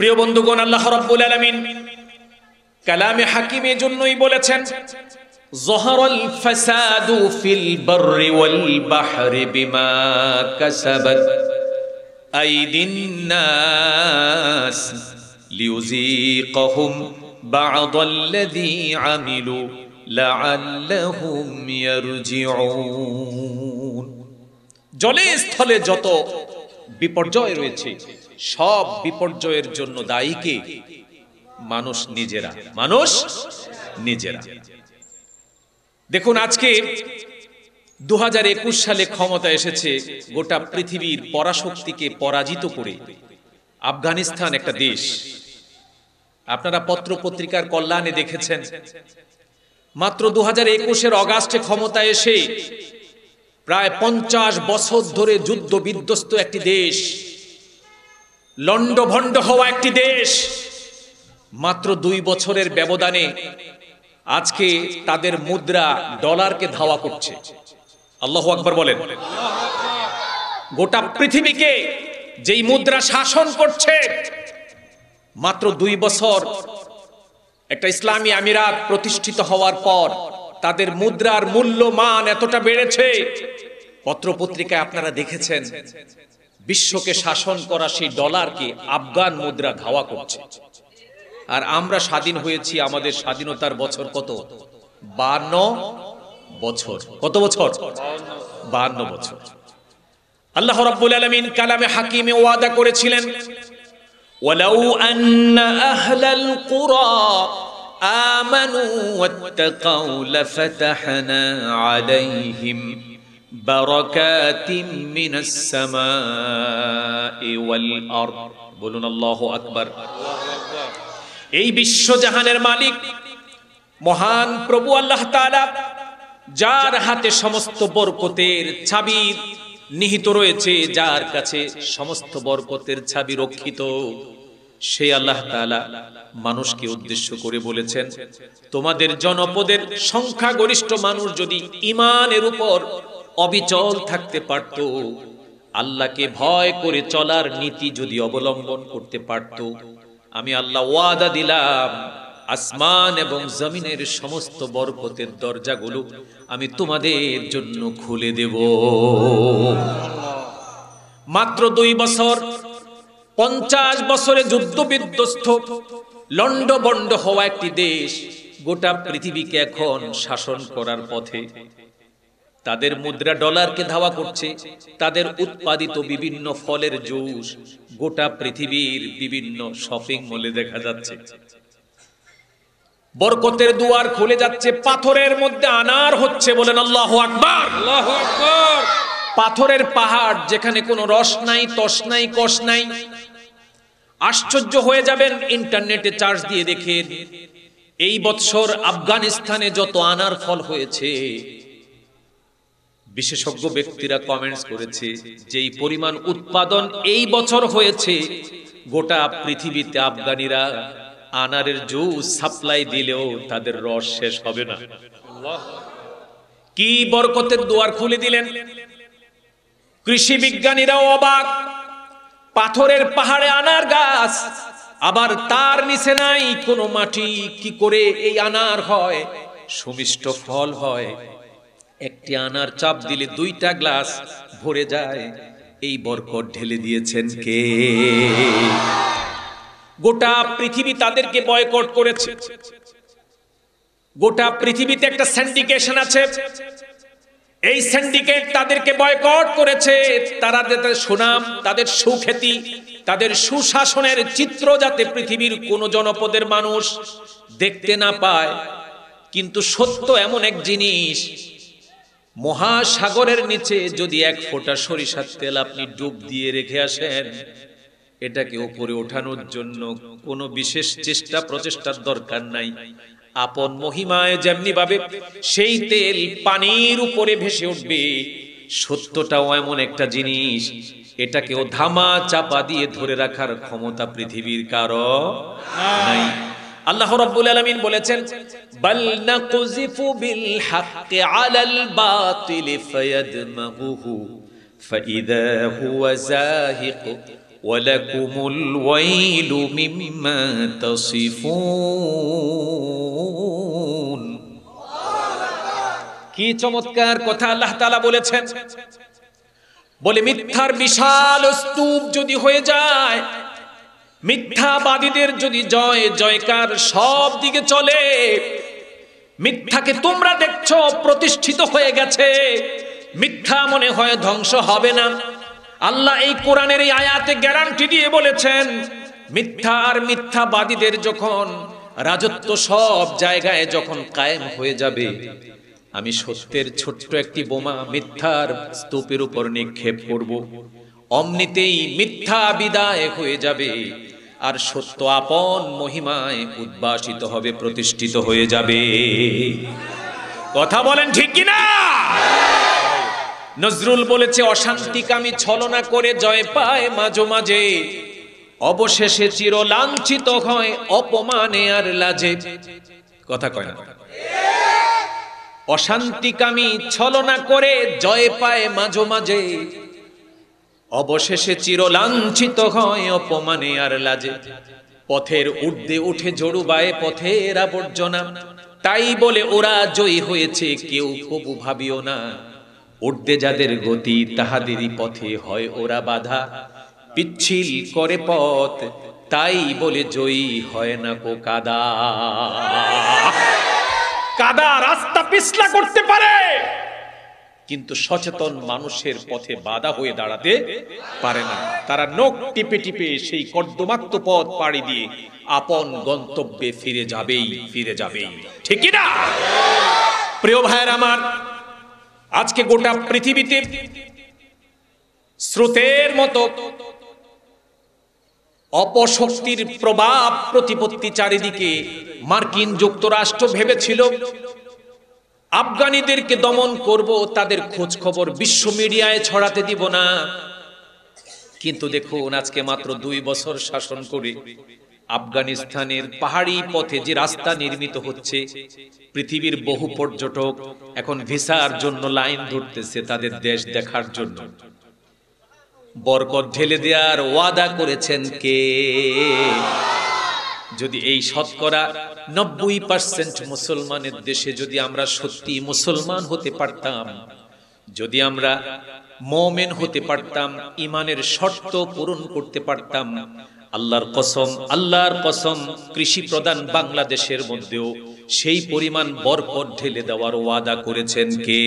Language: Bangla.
প্রিয় বন্ধুগণ আল্লাহ রাব্বুল আলামিন কালামে হাকিমের জন্যই বলেছেন জহরুল ফাসাদু ফিল বাররি ওয়াল বাহরি বিমা কাসাবাত আইদিন নাস লিউযীকহুম বাদ আল্লাযী আমিলু লাআল্লাহুম ইয়ারজিউন জলে স্থলে যত বিপর্যয় রয়েছে সব বিপর্যয়ের জন্য দায়ী কে মানুষ নিজেরা মানুষ নিজেরা দেখুন আজকে দু হাজার একুশ সালে ক্ষমতা এসেছে গোটা পৃথিবীর পরাশক্তিকে পরাজিত করে আফগানিস্তান একটা দেশ আপনারা পত্র পত্রিকার কল্যাণে দেখেছেন মাত্র দু হাজার একুশের অগাস্টে ক্ষমতা এসে প্রায় পঞ্চাশ বছর ধরে যুদ্ধ বিধ্বস্ত একটি দেশ লণ্ডভণ্ড হওয়া একটি দেশ মাত্র দুই বছরের ব্যবধানে আজকে তাদের মুদ্রা ডলারকে ধাওয়া করছে আল্লাহ আকবর বলেন গোটা পৃথিবীকে যেই মুদ্রা শাসন করছে মাত্র দুই বছর একটা ইসলামী আমিরাত প্রতিষ্ঠিত হওয়ার পর তাদের মুদ্রার মূল্যমান এতটা বেড়েছে পত্রপত্রিকায় আপনারা দেখেছেন বিশ্বকে শাসন করা সেই ডলারকে আফগান মুদ্রা ধাওয়া করছে আর আমরা স্বাধীন হয়েছি আমাদের স্বাধীনতার বছর কত বান্ন বছর কত বছর বান্ন বছর আল্লাহ রাব্বুল আলামিন কালামে হাকিমে ওয়াদা করেছিলেন ওয়ালাউ আন্না আহলাল কুরা আমানু ওয়াত্তাকাউ লাফাতাহনা আলাইহিম বারাকাতিম মিনাস সামাই ওয়াল বলুন আল্লাহু আকবার এই বিশ্বজাহানের মালিক মহান প্রভু আল্লাহ যার হাতে সমস্ত বরকতের ছাবি নিহিত রয়েছে যার কাছে সমস্ত বরকতের ছাবি রক্ষিত সেই আল্লাহ তালা মানুষকে উদ্দেশ্য করে বলেছেন তোমাদের জনপদের সংখ্যাগরিষ্ঠ মানুষ যদি ইমানের উপর অবিচল থাকতে পারত আল্লাহকে ভয় করে চলার নীতি যদি অবলম্বন করতে পারত আমি আল্লাহ ওয়াদা দিলাম আসমান এবং জমিনের সমস্ত বরকতের দরজাগুলো আমি তোমাদের জন্য খুলে দেব মাত্র দুই বছর পঞ্চাশ বছরে যুদ্ধ বিধ্বস্ত লন্ডবন্ড হওয়া একটি দেশ গোটা পৃথিবীকে এখন শাসন করার পথে তাদের মুদ্রা ডলারকে ধাওয়া করছে তাদের উৎপাদিত বিভিন্ন ফলের জুস গোটা পৃথিবীর বিভিন্ন শপিং মলে দেখা যাচ্ছে বরকতের দুয়ার খুলে যাচ্ছে পাথরের মধ্যে আনার হচ্ছে বলেন আল্লাহ আকবার পাথরের পাহাড় যেখানে কোনো রস নাই তস নাই কষ নাই আশ্চর্য হয়ে যাবেন ইন্টারনেটে চার্জ দিয়ে দেখেন এই বৎসর আফগানিস্তানে যত আনার ফল হয়েছে বিশেষজ্ঞ ব্যক্তিরা কমেন্টস করেছে যেই পরিমাণ উৎপাদন এই বছর হয়েছে গোটা পৃথিবীতে আফগানিরা আনারের জুস সাপ্লাই দিলেও তাদের রস শেষ হবে না কি বরকতের দুয়ার খুলে দিলেন কৃষি বিজ্ঞানীরা অবাক পাথরের পাহাড়ে আনার গাছ আবার তার নিচে নাই কোনো মাটি কি করে এই আনার হয় সুমিষ্ট ফল হয় একটি আনার চাপ দিলে দুইটা গ্লাস ভরে যায় এই বরকট ঢেলে দিয়েছেন কে গোটা পৃথিবী তাদেরকে বয়কট করেছে গোটা পৃথিবীতে একটা স্যান্ডিকেশন আছে এই স্যান্ডিকেট তাদেরকে বয়কট করেছে তারা যাতে সুনাম তাদের সুখ্যাতি তাদের সুশাসনের চিত্র যাতে পৃথিবীর কোনো জনপদের মানুষ দেখতে না পায় কিন্তু সত্য এমন এক জিনিস মহাসাগরের নিচে যদি এক ফোঁটা সরিষার তেল আপনি ডুব দিয়ে রেখে আসেন এটাকে ওপরে ওঠানোর জন্য কোনো বিশেষ চেষ্টা প্রচেষ্টার দরকার নাই আপন মহিমায় যেমনি ভাবে সেই তেল পানির উপরে ভেসে উঠবে সত্যটাও এমন একটা জিনিস এটাকেও ধামা চাপা দিয়ে ধরে রাখার ক্ষমতা পৃথিবীর কারো নাই আল্লাহ রাব্বুল আলামিন বলেছেন বাল নাকুযিফু বিল হাক্কি আলাল বাতিলি ফায়াদমাগুহু ফাইদা হুয়া যাহিক ওয়ালাকুম আল ওয়াইলু মিম্মা তাসিফুন কি চমৎকার কথা আল্লাহ তাআলা বলেছেন বলে মিথ্যার বিশাল স্তূপ যদি হয়ে যায় মিথ্যাবাদীদের যদি জয় জয়কার সব দিকে চলে মিথ্যাকে তোমরা দেখছো প্রতিষ্ঠিত হয়ে গেছে মিথ্যা মনে হয় ধ্বংস হবে না আল্লাহ এই কোরআনের এই আয়াতে গ্যারান্টি দিয়ে বলেছেন মিথ্যা আর মিথ্যাবাদীদের যখন রাজত্ব সব জায়গায় যখন কায়েম হয়ে যাবে আমি সত্যের ছোট্ট একটি বোমা মিথ্যার স্তূপের উপর নিক্ষেপ করব অমনিতেই মিথ্যা বিদায় হয়ে যাবে আর সত্য আপন মহিমায় উদ্ভাসিত হবে প্রতিষ্ঠিত হয়ে যাবে কথা বলেন ঠিক কিনা নজরুল বলেছে অশান্তিকামী ছলনা করে জয় পায় মাঝে মাঝে অবশেষে চির লাঞ্ছিত হয় অপমানে আর লাজে কথা কয় না অশান্তিকামী ছলনা করে জয় পায় মাঝে মাঝে অবশেষে চিরলাঞ্ছিত হয় অপমানে আর লাজে পথের উর্দে উঠে জড়ুবায়ে পথের আবর্জনা তাই বলে ওরা জয়ী হয়েছে কেউ কবু ভাবিও না উর্দে যাদের গতি তাহাদেরই পথে হয় ওরা বাধা পিচ্ছিল করে পথ তাই বলে জয়ী হয় না কো কাদা কাদা রাস্তা পিছলা করতে পারে কিন্তু সচেতন মানুষের পথে বাধা হয়ে দাঁড়াতে পারে না তারা নখ টিপে টিপে সেই কর্দমাক্ত পথ পাড়ি দিয়ে আপন গন্তব্যে ফিরে যাবেই ফিরে যাবেই ঠিকই না প্রিয় ভাইয়ের আমার আজকে গোটা পৃথিবীতে স্রোতের মতো অপশক্তির প্রভাব প্রতিপত্তি চারিদিকে মার্কিন যুক্তরাষ্ট্র ভেবেছিল আফগানিদেরকে দমন করব তাদের খোঁজ খবর বিশ্ব মিডিয়ায় ছড়াতে দিব না কিন্তু দেখুন আজকে মাত্র দুই বছর শাসন করে আফগানিস্তানের পাহাড়ি পথে যে রাস্তা নির্মিত হচ্ছে পৃথিবীর বহু পর্যটক এখন ভিসার জন্য লাইন ধরতেছে তাদের দেশ দেখার জন্য বরকত ঢেলে দেওয়ার ওয়াদা করেছেন কে যদি এই শতকরা নব্বই পার্সেন্ট মুসলমানের দেশে যদি আমরা সত্যি মুসলমান হতে পারতাম যদি আমরা মমেন হতে পারতাম ইমানের শর্ত পূরণ করতে পারতাম আল্লাহর কসম আল্লাহর কসম কৃষি প্রধান বাংলাদেশের মধ্যেও সেই পরিমাণ বরকত ঢেলে দেওয়ার ওয়াদা করেছেন কে